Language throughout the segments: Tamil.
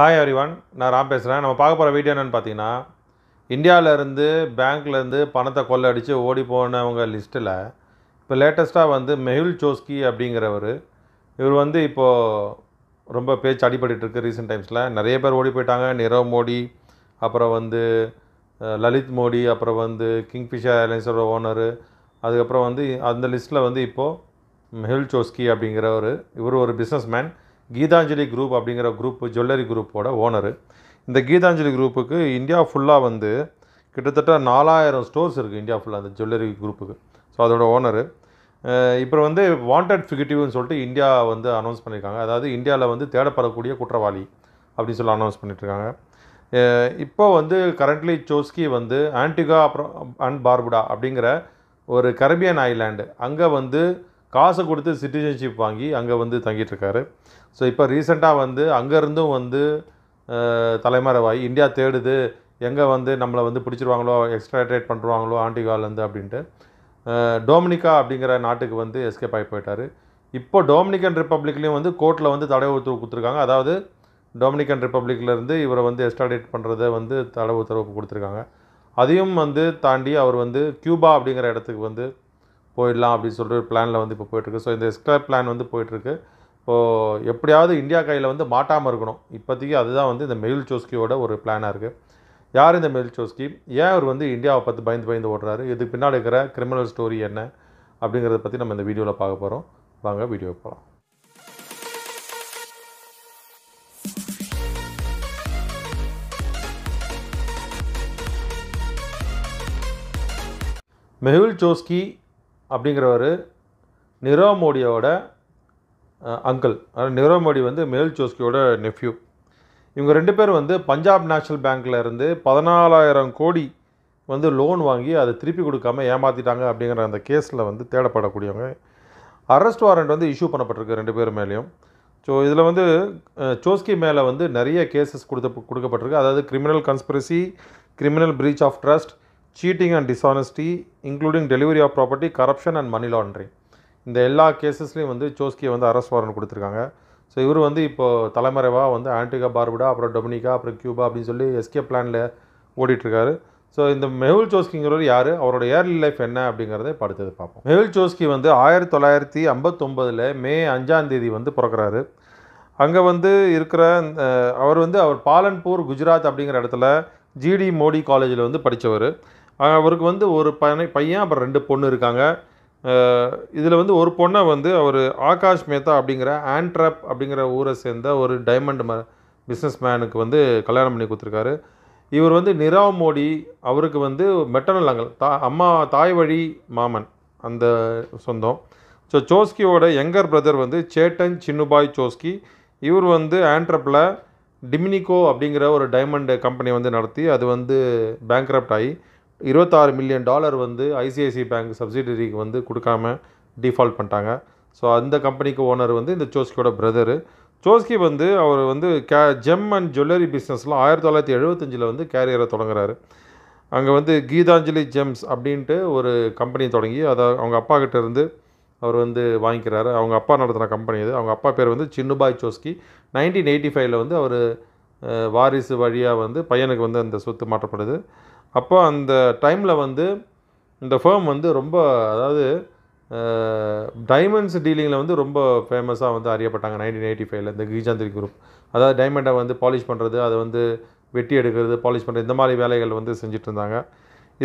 ஹாய் அறிவான் நான் ராம் பேசுகிறேன் நம்ம பார்க்க போகிற வீடியோ என்னென்னு பார்த்தீங்கன்னா இந்தியாவிலேருந்து பேங்க்லேருந்து பணத்தை கொள்ளை அடித்து ஓடி போனவங்க லிஸ்ட்டில் இப்போ லேட்டஸ்ட்டாக வந்து மெஹுல் சோஸ்கி அப்படிங்கிறவர் இவர் வந்து இப்போது ரொம்ப பேச்சு அடிபட்டுருக்கு ரீசெண்ட் டைம்ஸில் நிறைய பேர் ஓடி போயிட்டாங்க நிரவ் மோடி அப்புறம் வந்து லலித் மோடி அப்புறம் வந்து கிங்ஃபிஷர் ஏர்லைன்ஸோட ஓனரு அதுக்கப்புறம் வந்து அந்த லிஸ்ட்டில் வந்து இப்போது மெஹுல் சோஸ்கி அப்படிங்கிறவர் இவர் ஒரு பிஸ்னஸ் மேன் கீதாஞ்சலி குரூப் அப்படிங்கிற குரூப் ஜுவல்லரி குரூப்போட ஓனரு இந்த கீதாஞ்சலி குரூப்புக்கு இந்தியா ஃபுல்லாக வந்து கிட்டத்தட்ட நாலாயிரம் ஸ்டோர்ஸ் இருக்குது இந்தியா ஃபுல்லாக அந்த ஜுவல்லரி குரூப்புக்கு ஸோ அதோட ஓனரு இப்போ வந்து வாண்டட் ஃபிகட்டிவ்னு சொல்லிட்டு இந்தியா வந்து அனௌன்ஸ் பண்ணியிருக்காங்க அதாவது இந்தியாவில் வந்து தேடப்படக்கூடிய குற்றவாளி அப்படின்னு சொல்லி அனௌன்ஸ் பண்ணிட்டுருக்காங்க இப்போ வந்து கரண்ட்லி சோஸ்கி வந்து ஆன்டிகா அப்புறம் அண்ட் பார்புடா அப்படிங்கிற ஒரு கரபியன் ஐலாண்டு அங்கே வந்து காசை கொடுத்து சிட்டிசன்ஷிப் வாங்கி அங்கே வந்து தங்கிட்டுருக்காரு ஸோ இப்போ ரீசெண்டாக வந்து அங்கேருந்தும் வந்து தலைமறைவாகி இந்தியா தேடுது எங்கே வந்து நம்மளை வந்து பிடிச்சிருவாங்களோ எக்ஸ்ட்ராட்ரேட் பண்ணுருவாங்களோ ஆண்டிகாலேருந்து அப்படின்ட்டு டோமினிக்கா அப்படிங்கிற நாட்டுக்கு வந்து எஸ்கேப் ஆகி போயிட்டார் இப்போ டொமினிக்கன் ரிப்பப்ளிக்லேயும் வந்து கோர்ட்டில் வந்து தடை உத்தரவு கொடுத்துருக்காங்க அதாவது டொமினிக்கன் ரிப்பப்ளிக்லேருந்து இவரை வந்து எஸ்டாடேட் பண்ணுறத வந்து தடை உத்தரவு கொடுத்துருக்காங்க அதையும் வந்து தாண்டி அவர் வந்து கியூபா அப்படிங்கிற இடத்துக்கு வந்து போயிடலாம் அப்படின்னு சொல்லிட்டு பிளானில் வந்து இப்போ போயிட்டுருக்கு ஸோ இந்த எஸ்கேப் பிளான் வந்து போயிட்டுருக்கு இப்போது எப்படியாவது இந்தியா கையில் வந்து மாட்டாமல் இருக்கணும் இப்போதைக்கு அதுதான் வந்து இந்த மெயில் சோஸ்கியோட ஒரு பிளானாக இருக்குது யார் இந்த மெயில் சோஸ்கி ஏன் அவர் வந்து இந்தியாவை பற்றி பயந்து பயந்து ஓடுறாரு இதுக்கு பின்னாடி இருக்கிற கிரிமினல் ஸ்டோரி என்ன அப்படிங்கிறத பற்றி நம்ம இந்த வீடியோவில் பார்க்க போகிறோம் வாங்க வீடியோ போகலாம் மெஹுல் சோஸ்கி அப்படிங்கிறவர் நிரவ் மோடியோட அங்கிள் அதாவது நிரவ் மோடி வந்து மேல் சோஸ்கியோட நெஃப்யூ இவங்க ரெண்டு பேரும் வந்து பஞ்சாப் நேஷ்னல் பேங்க்கில் இருந்து பதினாலாயிரம் கோடி வந்து லோன் வாங்கி அதை திருப்பி கொடுக்காமல் ஏமாற்றிட்டாங்க அப்படிங்கிற அந்த கேஸில் வந்து தேடப்படக்கூடியவங்க அரெஸ்ட் வாரண்ட் வந்து இஷ்யூ பண்ணப்பட்டிருக்கு ரெண்டு பேர் மேலேயும் ஸோ இதில் வந்து சோஸ்கி மேலே வந்து நிறைய கேசஸ் கொடுத்த கொடுக்கப்பட்டிருக்கு அதாவது criminal conspiracy criminal breach of trust cheating and dishonesty including delivery of property corruption and money laundering இந்த எல்லா கேசஸ்லேயும் வந்து சோஸ்கியை வந்து அரெஸ்ட் வாரண்ட் கொடுத்துருக்காங்க ஸோ இவர் வந்து இப்போது தலைமறைவாக வந்து ஆன்டிகா பார்புடா அப்புறம் டொமினிகா அப்புறம் கியூபா அப்படின்னு சொல்லி எஸ்கே பிளானில் ஓடிட்டுருக்காரு ஸோ இந்த மெஹுல் சோஸ்கிங்கிறவர் யார் அவரோட ஏர்லி லைஃப் என்ன அப்படிங்கிறத படுத்தது பார்ப்போம் மெஹுல் சோஸ்கி வந்து ஆயிரத்தி தொள்ளாயிரத்தி ஐம்பத்தொம்பதில் மே அஞ்சாந்தேதி வந்து பிறக்கிறாரு அங்கே வந்து இருக்கிற அவர் வந்து அவர் பாலன்பூர் குஜராத் அப்படிங்கிற இடத்துல ஜிடி மோடி காலேஜில் வந்து படித்தவர் அவருக்கு வந்து ஒரு பையனை பையன் அப்புறம் ரெண்டு பொண்ணு இருக்காங்க இதில் வந்து ஒரு பொண்ணை வந்து அவர் ஆகாஷ் மேத்தா அப்படிங்கிற ஆண்ட்ரப் அப்படிங்கிற ஊரை சேர்ந்த ஒரு டைமண்ட் ம பிஸ்னஸ் மேனுக்கு வந்து கல்யாணம் பண்ணி கொடுத்துருக்காரு இவர் வந்து நிரவ் மோடி அவருக்கு வந்து மெட்டனல் அங்கல் தா அம்மா தாய் வழி மாமன் அந்த சொந்தம் ஸோ சோஸ்கியோட யங்கர் பிரதர் வந்து சேட்டன் சின்னுபாய் சோஸ்கி இவர் வந்து ஆண்ட்ரப்பில் டிமினிகோ அப்படிங்கிற ஒரு டைமண்ட் கம்பெனி வந்து நடத்தி அது வந்து பேங்க்ரப்ட் ஆகி இருபத்தாறு மில்லியன் டாலர் வந்து ஐசிஐசி பேங்க் சப்சிடரிக்கு வந்து கொடுக்காம டிஃபால்ட் பண்ணிட்டாங்க ஸோ அந்த கம்பெனிக்கு ஓனர் வந்து இந்த சோஸ்கியோட பிரதரு சோஸ்கி வந்து அவர் வந்து கே ஜெம் அண்ட் ஜுவல்லரி பிஸ்னஸில் ஆயிரத்தி தொள்ளாயிரத்தி எழுபத்தஞ்சில் வந்து கேரியரை தொடங்குறாரு அங்கே வந்து கீதாஞ்சலி ஜெம்ஸ் அப்படின்ட்டு ஒரு கம்பெனி தொடங்கி அதை அவங்க அப்பா இருந்து அவர் வந்து வாங்கிக்கிறாரு அவங்க அப்பா நடத்துகிற கம்பெனி அது அவங்க அப்பா பேர் வந்து சின்னுபாய் சோஸ்கி நைன்டீன் எயிட்டி ஃபைவ்ல வந்து அவர் வாரிசு வழியாக வந்து பையனுக்கு வந்து அந்த சொத்து மாற்றப்படுது அப்போ அந்த டைமில் வந்து இந்த ஃபேம் வந்து ரொம்ப அதாவது டைமண்ட்ஸ் டீலிங்கில் வந்து ரொம்ப ஃபேமஸாக வந்து அறியப்பட்டாங்க நைன்டீன் எயிட்டி ஃபைவ்ல இந்த கீஜாந்திரி குரூப் அதாவது டைமண்டை வந்து பாலிஷ் பண்ணுறது அதை வந்து வெட்டி எடுக்கிறது பாலிஷ் பண்ணுறது இந்த மாதிரி வேலைகள் வந்து செஞ்சுட்டு இருந்தாங்க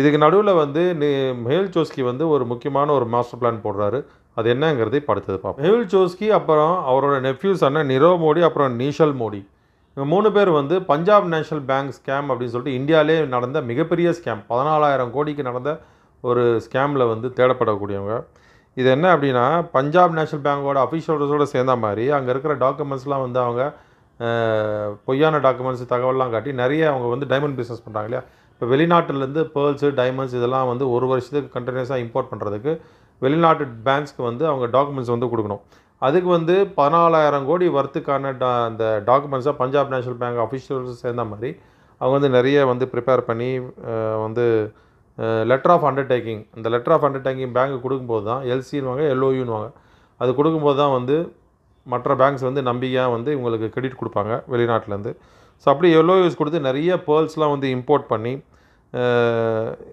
இதுக்கு நடுவில் வந்து மெயில் சோஸ்கி வந்து ஒரு முக்கியமான ஒரு மாஸ்டர் பிளான் போடுறாரு அது என்னங்கிறதை படுத்தது பார்ப்போம் மெஹுல் சோஸ்கி அப்புறம் அவரோட நெஃப்யூஸ் அண்ணன் நிரவ் மோடி அப்புறம் நீஷல் மோடி இவங்க மூணு பேர் வந்து பஞ்சாப் நேஷனல் பேங்க் ஸ்கேம் அப்படின்னு சொல்லிட்டு இந்தியாவிலே நடந்த மிகப்பெரிய ஸ்கேம் பதினாலாயிரம் கோடிக்கு நடந்த ஒரு ஸ்கேமில் வந்து தேடப்படக்கூடியவங்க இது என்ன அப்படின்னா பஞ்சாப் நேஷனல் பேங்கோட அஃபிஷியல்ஸோடு சேர்ந்த மாதிரி அங்கே இருக்கிற டாக்குமெண்ட்ஸ்லாம் வந்து அவங்க பொய்யான டாக்குமெண்ட்ஸ் தகவல்லாம் காட்டி நிறைய அவங்க வந்து டைமண்ட் பிஸ்னஸ் பண்ணுறாங்க இல்லையா இப்போ வெளிநாட்டிலேருந்து பேர்ல்ஸு டைமண்ட்ஸ் இதெல்லாம் வந்து ஒரு வருஷத்துக்கு கண்டினியூஸாக இம்போர்ட் பண்ணுறதுக்கு வெளிநாட்டு பேங்க்ஸ்க்கு வந்து அவங்க டாக்குமெண்ட்ஸ் வந்து கொடுக்கணும் அதுக்கு வந்து பதினாலாயிரம் கோடி ஒர்த்துக்கான டா அந்த டாக்குமெண்ட்ஸாக பஞ்சாப் நேஷ்னல் பேங்க் அஃபிஷியல்ஸ் சேர்ந்த மாதிரி அவங்க வந்து நிறைய வந்து ப்ரிப்பேர் பண்ணி வந்து லெட்டர் ஆஃப் அண்டர்டேக்கிங் அந்த லெட்டர் ஆஃப் அண்டர்டேக்கிங் பேங்க்கு கொடுக்கும்போது தான் எல்சின்னு வாங்க எல்சின்வாங்க வாங்க அது கொடுக்கும்போது தான் வந்து மற்ற பேங்க்ஸ் வந்து நம்பிக்கையாக வந்து இவங்களுக்கு கிரெடிட் கொடுப்பாங்க வெளிநாட்டிலேருந்து ஸோ அப்படி எல்ஓயூஸ் கொடுத்து நிறைய பேர்ல்ஸ்லாம் வந்து இம்போர்ட் பண்ணி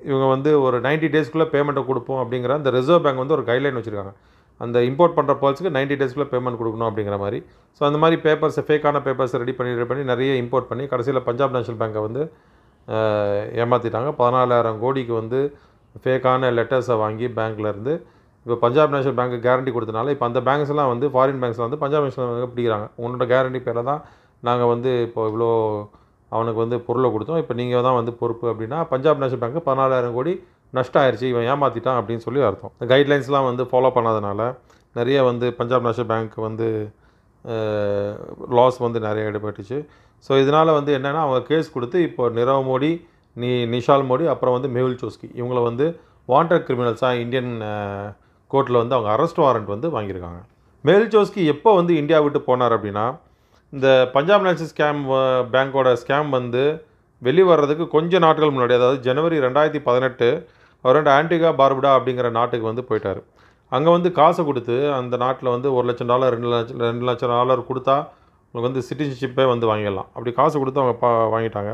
இவங்க வந்து ஒரு நைன்டி டேஸ்க்குள்ளே பேமெண்ட்டை கொடுப்போம் அப்படிங்கிற அந்த ரிசர்வ் பேங்க் வந்து ஒரு கைட்லைன் வச்சுருக்காங்க அந்த இம்போர்ட் பண்ணுற பால்ஸுக்கு நைன்ட்டி டேஸ்க்குள்ளே பேமெண்ட் கொடுக்கணும் அப்படிங்கிற மாதிரி ஸோ அந்த மாதிரி பேப்பர்ஸ் ஃபேக்கான பேப்பர்ஸ் ரெடி பண்ணி ரெடி பண்ணி நிறைய இம்போர்ட் பண்ணி கடைசியில் பஞ்சாப் நேஷனல் பேங்கை வந்து ஏமாற்றிட்டாங்க பதினாலாயிரம் கோடிக்கு வந்து ஃபேக்கான லெட்டர்ஸை வாங்கி பேங்க்லேருந்து இப்போ பஞ்சாப் நேஷனல் பேங்க்கு கேரண்டி கொடுத்தனால இப்போ அந்த பேங்க்ஸ்லாம் வந்து ஃபாரின் பேங்க்ஸ்லாம் வந்து பஞ்சாப் நேஷனல் பேங்க் பிடிக்கிறாங்க உங்களோட கேரண்டி பேரில் தான் நாங்கள் வந்து இப்போ இவ்வளோ அவனுக்கு வந்து பொருளை கொடுத்தோம் இப்போ நீங்கள் தான் வந்து பொறுப்பு அப்படின்னா பஞ்சாப் நேஷனல் பேங்க்கு பதினாலாயிரம் கோடி நஷ்டம் ஆயிடுச்சு இவன் ஏமாற்றிட்டான் அப்படின்னு சொல்லி அர்த்தம் இந்த கைட்லைன்ஸ்லாம் வந்து ஃபாலோ பண்ணாதனால நிறைய வந்து பஞ்சாப் நேஷனல் பேங்க் வந்து லாஸ் வந்து நிறைய இடப்பட்டுச்சு ஸோ இதனால் வந்து என்னென்னா அவங்க கேஸ் கொடுத்து இப்போ நிரவ் மோடி நீ நிஷால் மோடி அப்புறம் வந்து மேகுல் சோஸ்கி இவங்கள வந்து வாண்டட் கிரிமினல்ஸாக இந்தியன் கோர்ட்டில் வந்து அவங்க அரெஸ்ட் வாரண்ட் வந்து வாங்கியிருக்காங்க மேகுல் சோஸ்கி எப்போ வந்து இந்தியா விட்டு போனார் அப்படின்னா இந்த பஞ்சாப் நேஷனல் ஸ்கேம் பேங்க்கோட ஸ்கேம் வந்து வெளிவரதுக்கு கொஞ்சம் நாட்கள் முன்னாடி அதாவது ஜனவரி ரெண்டாயிரத்தி பதினெட்டு அவர் வந்து ஆன்டிகா பார்புடா அப்படிங்கிற நாட்டுக்கு வந்து போயிட்டார் அங்கே வந்து காசை கொடுத்து அந்த நாட்டில் வந்து ஒரு லட்சம் டாலர் ரெண்டு லட்சம் ரெண்டு லட்சம் டாலர் கொடுத்தா உங்களுக்கு வந்து சிட்டிசன்ஷிப்பே வந்து வாங்கிடலாம் அப்படி காசு கொடுத்து அவங்க பா வாங்கிட்டாங்க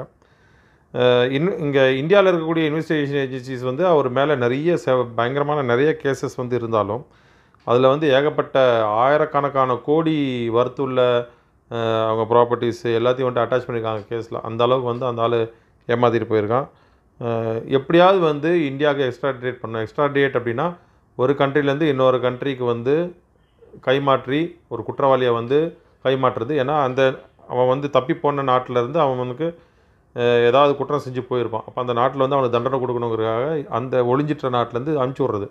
இன் இங்கே இந்தியாவில் இருக்கக்கூடிய இன்வெஸ்டிகேஷன் ஏஜென்சிஸ் வந்து அவர் மேலே நிறைய செ பயங்கரமான நிறைய கேசஸ் வந்து இருந்தாலும் அதில் வந்து ஏகப்பட்ட ஆயிரக்கணக்கான கோடி வர்த்துள்ள அவங்க ப்ராப்பர்ட்டிஸ் எல்லாத்தையும் வந்துட்டு அட்டாச் பண்ணியிருக்காங்க கேஸில் அந்த அளவுக்கு வந்து அந்த ஆள் ஏமாற்றிட்டு போயிருக்கான் எப்படியாவது வந்து இந்தியாவுக்கு எக்ஸ்ட்ராடியேட் பண்ணணும் எக்ஸ்ட்ராடியேட் அப்படின்னா ஒரு கண்ட்ரிலேருந்து இன்னொரு கண்ட்ரிக்கு வந்து கைமாற்றி ஒரு குற்றவாளியை வந்து கைமாற்றுறது ஏன்னா அந்த அவன் வந்து தப்பி போன நாட்டிலேருந்து அவனுக்கு ஏதாவது குற்றம் செஞ்சு போயிருப்பான் அப்போ அந்த நாட்டில் வந்து அவனுக்கு தண்டனை கொடுக்கணுங்கிறதுக்காக அந்த ஒளிஞ்சிட்ட நாட்டிலேருந்து அனுப்பிச்சி விட்றது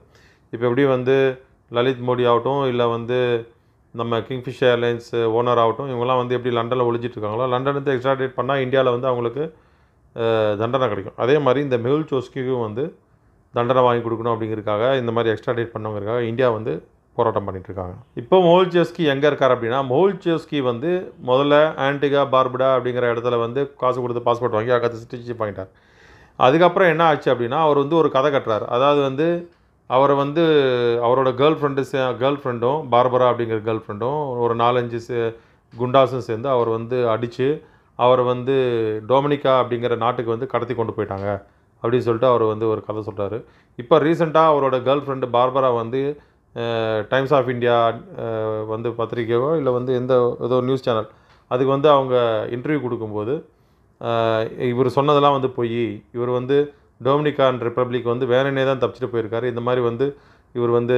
இப்போ எப்படி வந்து லலித் மோடி ஆகட்டும் இல்லை வந்து நம்ம கிங்ஃபிஷர் ஏர்லைன்ஸ் ஓனர் ஆகட்டும் இவங்களாம் வந்து எப்படி லண்டனில் ஒழிஞ்சிட்ருக்காங்களோ லண்டன்லேருந்து எக்ஸ்ட்ராடேட் பண்ணால் இந்தியாவில் வந்து அவங்களுக்கு தண்டனை கிடைக்கும் அதே மாதிரி இந்த மெகுல் சோஸ்கிக்கும் வந்து தண்டனை வாங்கி கொடுக்கணும் அப்படிங்கிறதுக்காக இந்த மாதிரி எக்ஸ்ட்ரா டேட் பண்ணவங்கிறக்காக இந்தியா வந்து போராட்டம் பண்ணிகிட்ருக்காங்க இப்போ சோஸ்கி எங்கே இருக்கார் அப்படின்னா சோஸ்கி வந்து முதல்ல ஆன்டிகா பார்புடா அப்படிங்கிற இடத்துல வந்து காசு கொடுத்து பாஸ்போர்ட் வாங்கி அக்கத்து ஸ்டிச்சு வாங்கிட்டார் அதுக்கப்புறம் என்ன ஆச்சு அப்படின்னா அவர் வந்து ஒரு கதை கட்டுறார் அதாவது வந்து அவரை வந்து அவரோட கேர்ள் ஃப்ரெண்டு சே கேர்ள் ஃப்ரெண்டும் பார்பரா அப்படிங்கிற கேர்ள் ஃப்ரெண்டும் ஒரு நாலஞ்சு குண்டாஸும் சேர்ந்து அவர் வந்து அடித்து அவரை வந்து டொமினிக்கா அப்படிங்கிற நாட்டுக்கு வந்து கடத்தி கொண்டு போயிட்டாங்க அப்படின்னு சொல்லிட்டு அவர் வந்து ஒரு கதை சொல்கிறாரு இப்போ ரீசெண்டாக அவரோட கேர்ள் ஃப்ரெண்டு பார்பரா வந்து டைம்ஸ் ஆஃப் இந்தியா வந்து பத்திரிக்கையோ இல்லை வந்து எந்த ஏதோ நியூஸ் சேனல் அதுக்கு வந்து அவங்க இன்டர்வியூ கொடுக்கும்போது இவர் சொன்னதெல்லாம் வந்து போய் இவர் வந்து டொமினிகான் ரிப்பப்ளிக் வந்து வேணுனே தான் தப்பிச்சிட்டு போயிருக்காரு இந்த மாதிரி வந்து இவர் வந்து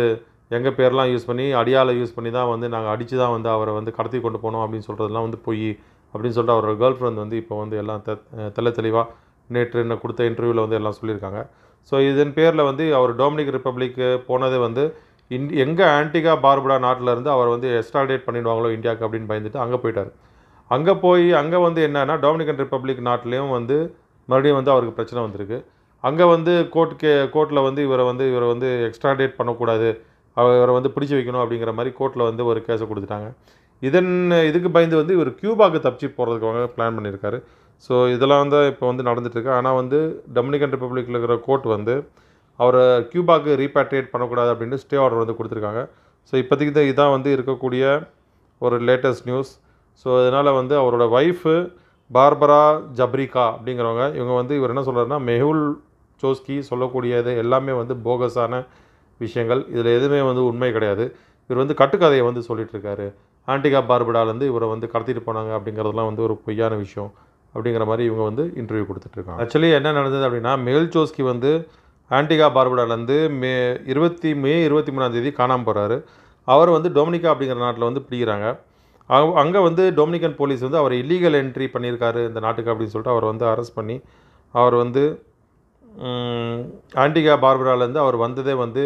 எங்கள் பேர்லாம் யூஸ் பண்ணி அடியாலை யூஸ் பண்ணி தான் வந்து நாங்கள் அடித்து தான் வந்து அவரை வந்து கடத்தி கொண்டு போனோம் அப்படின்னு சொல்கிறதுலாம் வந்து போய் அப்படின்னு சொல்லிட்டு அவரோட கேர்ள் ஃப்ரெண்ட் வந்து இப்போ வந்து எல்லாம் தெ தெளிவாக நேற்று என்ன கொடுத்த இன்டர்வியூவில் வந்து எல்லாம் சொல்லியிருக்காங்க ஸோ இதன் பேரில் வந்து அவர் டொமினிக் ரிப்பப்ளிக்கு போனது வந்து இன் எங்கே ஆன்டிகா பார்புடா நாட்டில் இருந்து அவர் வந்து எஸ்டாலேட் பண்ணிடுவாங்களோ இந்தியாவுக்கு அப்படின்னு பயந்துட்டு அங்கே போயிட்டார் அங்கே போய் அங்கே வந்து என்னென்னா டொமினிகன் ரிப்பப்ளிக் நாட்டிலையும் வந்து மறுபடியும் வந்து அவருக்கு பிரச்சனை வந்திருக்கு அங்கே வந்து கோர்ட் கே கோர்ட்டில் வந்து இவரை வந்து இவரை வந்து எக்ஸ்ட்ராடேட் பண்ணக்கூடாது அவரை வந்து பிடிச்சி வைக்கணும் அப்படிங்கிற மாதிரி கோர்ட்டில் வந்து ஒரு கேஸை கொடுத்துட்டாங்க இதன் இதுக்கு பயந்து வந்து இவர் கியூபாவுக்கு தப்பிச்சு போகிறதுக்காக பிளான் பண்ணியிருக்காரு ஸோ இதெல்லாம் தான் இப்போ வந்து நடந்துட்டுருக்கு ஆனால் வந்து டொமினிகன் ரிப்பப்ளிக்கில் இருக்கிற கோர்ட் வந்து அவரை கியூபாவுக்கு ரீபேட்ரியேட் பண்ணக்கூடாது அப்படின்ட்டு ஸ்டே ஆர்டர் வந்து கொடுத்துருக்காங்க ஸோ இப்போதைக்கு தான் இதான் வந்து இருக்கக்கூடிய ஒரு லேட்டஸ்ட் நியூஸ் ஸோ இதனால் வந்து அவரோட ஒய்ஃபு பார்பரா ஜப்ரிகா அப்படிங்கிறவங்க இவங்க வந்து இவர் என்ன சொல்கிறாருன்னா மெஹுல் சோஸ்கி சொல்லக்கூடியது எல்லாமே வந்து போகஸான விஷயங்கள் இதில் எதுவுமே வந்து உண்மை கிடையாது இவர் வந்து கட்டுக்கதையை வந்து சொல்லிகிட்ருக்காரு ஆன்டிகா பார்படாலேருந்து இவரை வந்து கடத்திட்டு போனாங்க அப்படிங்கிறதுலாம் வந்து ஒரு பொய்யான விஷயம் அப்படிங்கிற மாதிரி இவங்க வந்து இன்டர்வியூ கொடுத்துட்ருக்காங்க ஆக்சுவலி என்ன நடந்தது அப்படின்னா மேல் சோஸ்கி வந்து ஆன்டிகா பார்படாலேருந்து மே இருபத்தி மே இருபத்தி மூணாந்தேதி காணாமல் போகிறாரு அவர் வந்து டொமினிகா அப்படிங்கிற நாட்டில் வந்து பிடிக்கிறாங்க அங்கே வந்து டொமினிகன் போலீஸ் வந்து அவர் இல்லீகல் என்ட்ரி பண்ணியிருக்காரு இந்த நாட்டுக்கு அப்படின்னு சொல்லிட்டு அவர் வந்து அரெஸ்ட் பண்ணி அவர் வந்து ஆன்டிகா பார்பராலேருந்து அவர் வந்ததே வந்து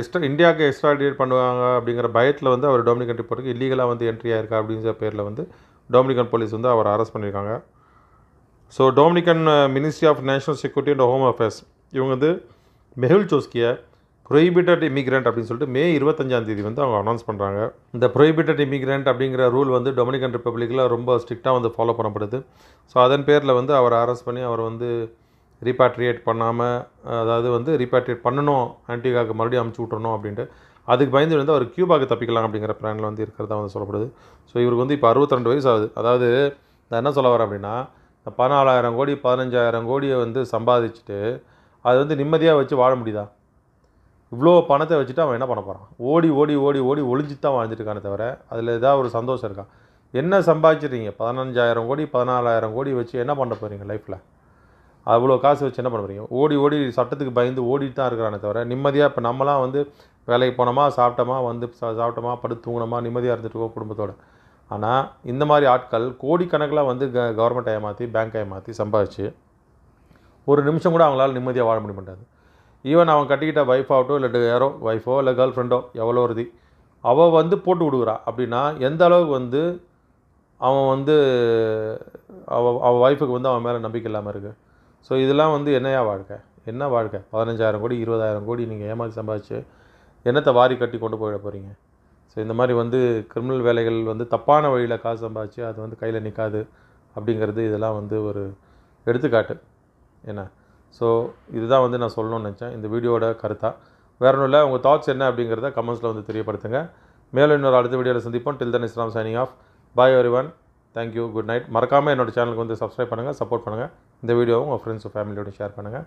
எக்ஸ்ட்ரா இந்தியாவுக்கு எக்ஸ்ட்ராடினேட் பண்ணுவாங்க அப்படிங்கிற பயத்தில் வந்து அவர் டொமினிகன் ரிப்போர்ட்டுக்கு இல்லீகலாக வந்து என்ட்ரி ஆயிருக்கா அப்படிங்கிற பேரில் வந்து டொமினிகன் போலீஸ் வந்து அவர் அரெஸ்ட் பண்ணியிருக்காங்க so Dominican ministry of national security and home affairs இவங்க வந்து மெஹுல் சோஸ்கியை ப்ரொஹிபிட்டட் இமிக்ரெண்ட் அப்படின்னு சொல்லிட்டு மே இருபத்தஞ்சாம் தேதி வந்து அவங்க அனௌன்ஸ் பண்ணுறாங்க இந்த ப்ரொஹிபிட்டட் இமிக்ரெண்ட் அப்படிங்கிற ரூல் வந்து டொமினிகன் ரிப்பப்ளிக்கில் ரொம்ப ஸ்ட்ரிக்டாக வந்து ஃபாலோ பண்ணப்படுது ஸோ அதன் பேரில் வந்து அவர் அரெஸ்ட் பண்ணி அவர் வந்து ரீபேட்ரியேட் பண்ணாமல் அதாவது வந்து ரீபேட்ரியேட் பண்ணணும் ஆன்டிகாவுக்கு மறுபடியும் அமுச்சு விட்றணும் அப்படின்ட்டு அதுக்கு பயந்து வந்து அவர் கியூபாக்கு தப்பிக்கலாம் அப்படிங்கிற பிளானில் வந்து இருக்கிறதா வந்து சொல்லப்படுது ஸோ இவருக்கு வந்து இப்போ அறுபத்திரெண்டு வயசு ஆகுது அதாவது நான் என்ன சொல்ல வரேன் அப்படின்னா இந்த பதினாலாயிரம் கோடி பதினஞ்சாயிரம் கோடியை வந்து சம்பாதிச்சுட்டு அது வந்து நிம்மதியாக வச்சு வாழ முடியுதா இவ்வளோ பணத்தை வச்சுட்டு அவன் என்ன பண்ண போகிறான் ஓடி ஓடி ஓடி ஓடி ஒழிஞ்சு தான் வாழ்ந்துட்டுருக்கானே தவிர அதில் ஏதாவது ஒரு சந்தோஷம் இருக்கான் என்ன சம்பாதிச்சிருக்கீங்க பதினஞ்சாயிரம் கோடி பதினாலாயிரம் கோடி வச்சு என்ன பண்ண போகிறீங்க லைஃப்பில் அவ்வளோ காசு வச்சு என்ன பண்ண போகிறீங்க ஓடி ஓடி சட்டத்துக்கு பயந்து ஓடிட்டு தான் இருக்கிறானே தவிர நிம்மதியாக இப்போ நம்மளாம் வந்து வேலைக்கு போனோமா சாப்பிட்டோமா வந்து சாப்பிட்டோமா படுத்து தூங்கணுமா நிம்மதியாக இருந்துட்டு குடும்பத்தோடு ஆனால் இந்த மாதிரி ஆட்கள் கோடிக்கணக்கில் வந்து க கவர்மெண்ட் ஏமாற்றி பேங்க் ஏமாற்றி சம்பாதிச்சு ஒரு நிமிஷம் கூட அவங்களால நிம்மதியாக வாழ முடிய மாட்டாங்க ஈவன் அவன் கட்டிக்கிட்ட ஒய்ஃப் ஆகட்டும் இல்லை யாரோ ஒய்ஃபோ இல்லை கேர்ள் ஃப்ரெண்டோ எவ்வளோ வருது அவள் வந்து போட்டு விடுக்குறா அப்படின்னா எந்த அளவுக்கு வந்து அவன் வந்து அவள் அவள் ஒய்ஃபுக்கு வந்து அவன் மேலே நம்பிக்கை இல்லாமல் இருக்குது ஸோ இதெல்லாம் வந்து என்னையா வாழ்க்கை என்ன வாழ்க்கை பதினஞ்சாயிரம் கோடி இருபதாயிரம் கோடி நீங்கள் ஏமாற்றி சம்பாதிச்சு என்னத்தை வாரி கட்டி கொண்டு போயிட போகிறீங்க ஸோ இந்த மாதிரி வந்து கிரிமினல் வேலைகள் வந்து தப்பான வழியில் காசு சம்பாதிச்சு அது வந்து கையில் நிற்காது அப்படிங்கிறது இதெல்லாம் வந்து ஒரு எடுத்துக்காட்டு என்ன ஸோ இதுதான் வந்து நான் சொல்லணும்னு நினச்சேன் இந்த வீடியோட கருத்தாக வேற ஒன்றும் இல்லை உங்கள் தாட்ஸ் என்ன அப்படிங்கிறத கமெண்ட்ஸில் வந்து தெரியப்படுத்துங்க மேலும் இன்னொரு அடுத்த வீடியோவில் சந்திப்போம் till then Islam signing off bye one thank you good night மறக்காமல் என்னோடய சேனலுக்கு வந்து சப்ஸ்கிரைப் பண்ணுங்கள் சப்போர்ட் பண்ணுங்கள் இந்த வீடியோவை உங்கள் ஃப்ரெண்ட்ஸ் ஃபேமிலியோடு ஷேர் பண்ணுங்கள்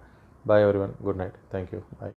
bye everyone good night thank you பாய்